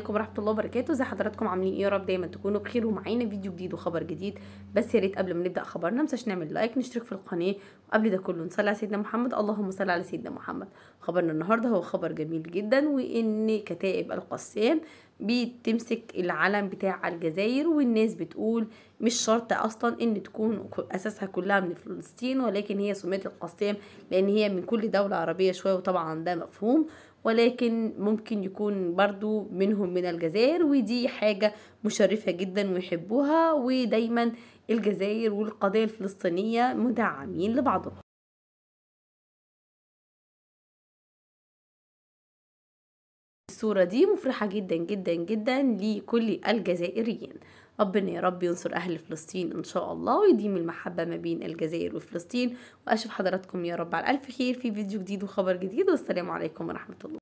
عليكم ورحمه الله وبركاته زي حضراتكم عاملين ايه يا رب دايما تكونوا بخير ومعانا فيديو جديد وخبر جديد بس يا ريت قبل ما نبدا خبرنا ننساش نعمل لايك نشترك في القناه وقبل ده كله نصلي على سيدنا محمد اللهم صل على سيدنا محمد خبرنا النهارده هو خبر جميل جدا وان كتائب القسام بتمسك العلم بتاع الجزائر والناس بتقول مش شرط اصلا ان تكون اساسها كلها من فلسطين ولكن هي سميت القسطيم لان هي من كل دولة عربية شوية وطبعا ده مفهوم ولكن ممكن يكون برضو منهم من الجزائر ودي حاجة مشرفة جدا ويحبوها ودايما الجزائر والقضية الفلسطينية مدعمين لبعضهم الصورة دي مفرحة جدا جدا جدا لكل الجزائريين ربنا يا رب ينصر أهل فلسطين إن شاء الله ويديم المحبة ما بين الجزائر وفلسطين وأشوف حضراتكم يا رب على ألف خير في فيديو جديد وخبر جديد والسلام عليكم ورحمة الله